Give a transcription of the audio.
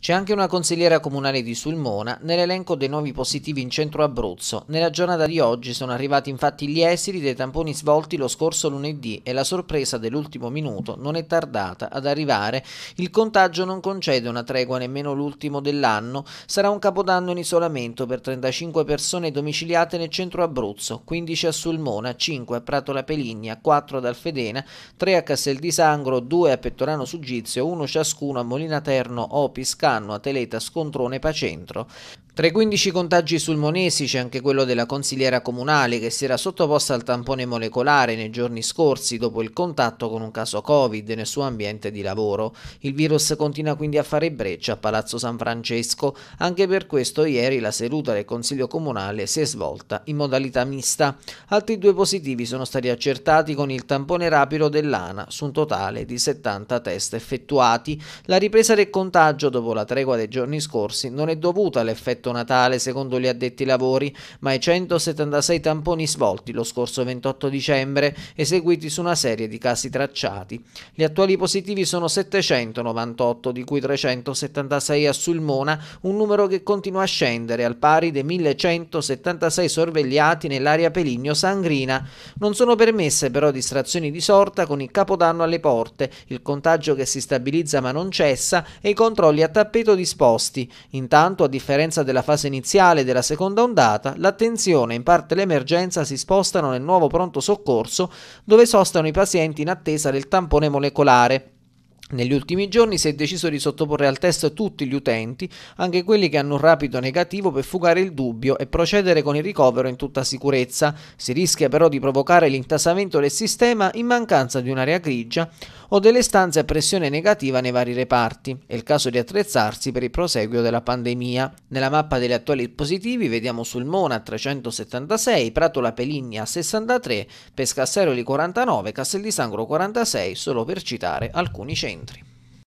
C'è anche una consigliera comunale di Sulmona nell'elenco dei nuovi positivi in centro Abruzzo. Nella giornata di oggi sono arrivati infatti gli esiti dei tamponi svolti lo scorso lunedì e la sorpresa dell'ultimo minuto non è tardata ad arrivare. Il contagio non concede una tregua nemmeno l'ultimo dell'anno. Sarà un capodanno in isolamento per 35 persone domiciliate nel centro Abruzzo, 15 a Sulmona, 5 a Pratola Peligna, 4 ad Alfedena, 3 a Castel di Sangro, 2 a Pettorano Sugizio, 1 ciascuno a Molina Terno, Opis, Cano, anno Atleta Scontrone Pacentro. Tra i 15 contagi sul Monesi c'è anche quello della consigliera comunale che si era sottoposta al tampone molecolare nei giorni scorsi dopo il contatto con un caso Covid nel suo ambiente di lavoro. Il virus continua quindi a fare breccia a Palazzo San Francesco, anche per questo ieri la seduta del Consiglio Comunale si è svolta in modalità mista. Altri due positivi sono stati accertati con il tampone rapido dell'ANA su un totale di 70 test effettuati. La ripresa del contagio dopo la tregua dei giorni scorsi non è dovuta all'effetto effetto Natale, secondo gli addetti lavori, ma i 176 tamponi svolti lo scorso 28 dicembre, eseguiti su una serie di casi tracciati. Gli attuali positivi sono 798, di cui 376 a Sulmona, un numero che continua a scendere, al pari dei 1176 sorvegliati nell'area Peligno-Sangrina. Non sono permesse però distrazioni di sorta con il capodanno alle porte, il contagio che si stabilizza ma non cessa e i controlli a tappeto disposti. Intanto, a differenza della della fase iniziale della seconda ondata, l'attenzione e in parte l'emergenza si spostano nel nuovo pronto soccorso dove sostano i pazienti in attesa del tampone molecolare, negli ultimi giorni si è deciso di sottoporre al test tutti gli utenti, anche quelli che hanno un rapido negativo per fugare il dubbio e procedere con il ricovero in tutta sicurezza. Si rischia però di provocare l'intasamento del sistema in mancanza di un'area grigia o delle stanze a pressione negativa nei vari reparti. È il caso di attrezzarsi per il proseguio della pandemia. Nella mappa degli attuali positivi vediamo Sulmona a 376, Pratola Peligna 63, Pescasseroli 49, Castel di Sangro 46, solo per citare alcuni centri.